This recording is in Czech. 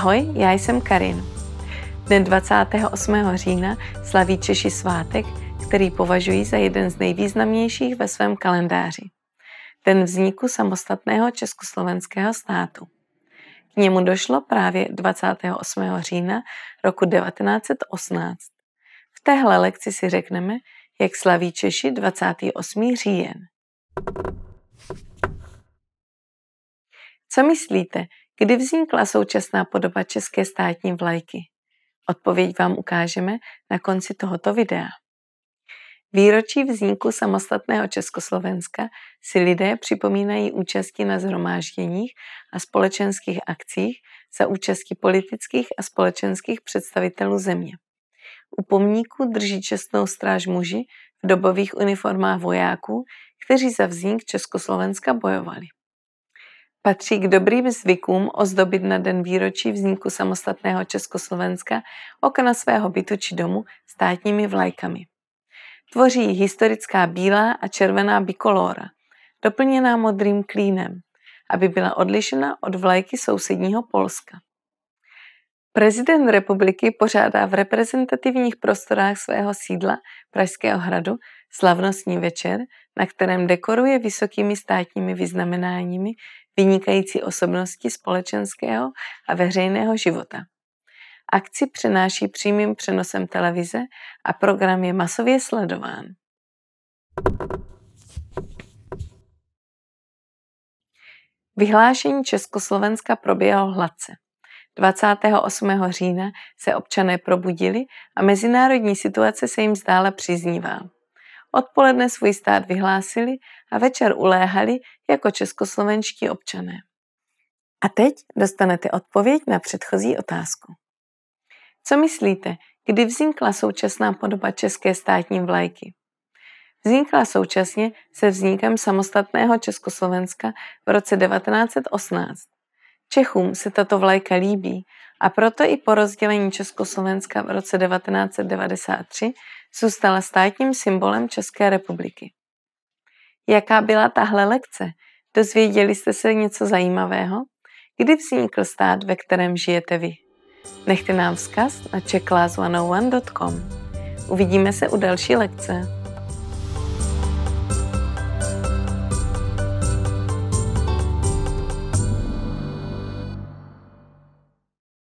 Ahoj, já jsem Karin. Den 28. října slaví Češi svátek, který považují za jeden z nejvýznamnějších ve svém kalendáři. Den vzniku samostatného československého státu. K němu došlo právě 28. října roku 1918. V téhle lekci si řekneme, jak slaví Češi 28. říjen. Co myslíte, Kdy vznikla současná podoba české státní vlajky? Odpověď vám ukážeme na konci tohoto videa. Výročí vzniku samostatného Československa si lidé připomínají účasti na zhromážděních a společenských akcích za účasti politických a společenských představitelů země. U pomníku drží čestnou stráž muži v dobových uniformách vojáků, kteří za vznik Československa bojovali. Patří k dobrým zvykům ozdobit na den výročí vzniku samostatného Československa okna svého bytu či domu státními vlajkami. Tvoří historická bílá a červená bikolóra, doplněná modrým klínem, aby byla odlišena od vlajky sousedního Polska. Prezident republiky pořádá v reprezentativních prostorách svého sídla Pražského hradu slavnostní večer, na kterém dekoruje vysokými státními vyznamenáními vynikající osobnosti společenského a veřejného života. Akci přenáší přímým přenosem televize a program je masově sledován. Vyhlášení Československa proběhlo hladce. 28. října se občané probudili a mezinárodní situace se jim zdála příznivá. Odpoledne svůj stát vyhlásili a večer uléhali jako českoslovenští občané. A teď dostanete odpověď na předchozí otázku. Co myslíte, kdy vznikla současná podoba české státní vlajky? Vznikla současně se vznikem samostatného Československa v roce 1918. Čechům se tato vlajka líbí a proto i po rozdělení Československa v roce 1993 zůstala státním symbolem České republiky. Jaká byla tahle lekce? Dozvěděli jste se něco zajímavého? Kdy vznikl stát, ve kterém žijete vy? Nechte nám vzkaz na checklast101.com. Uvidíme se u další lekce.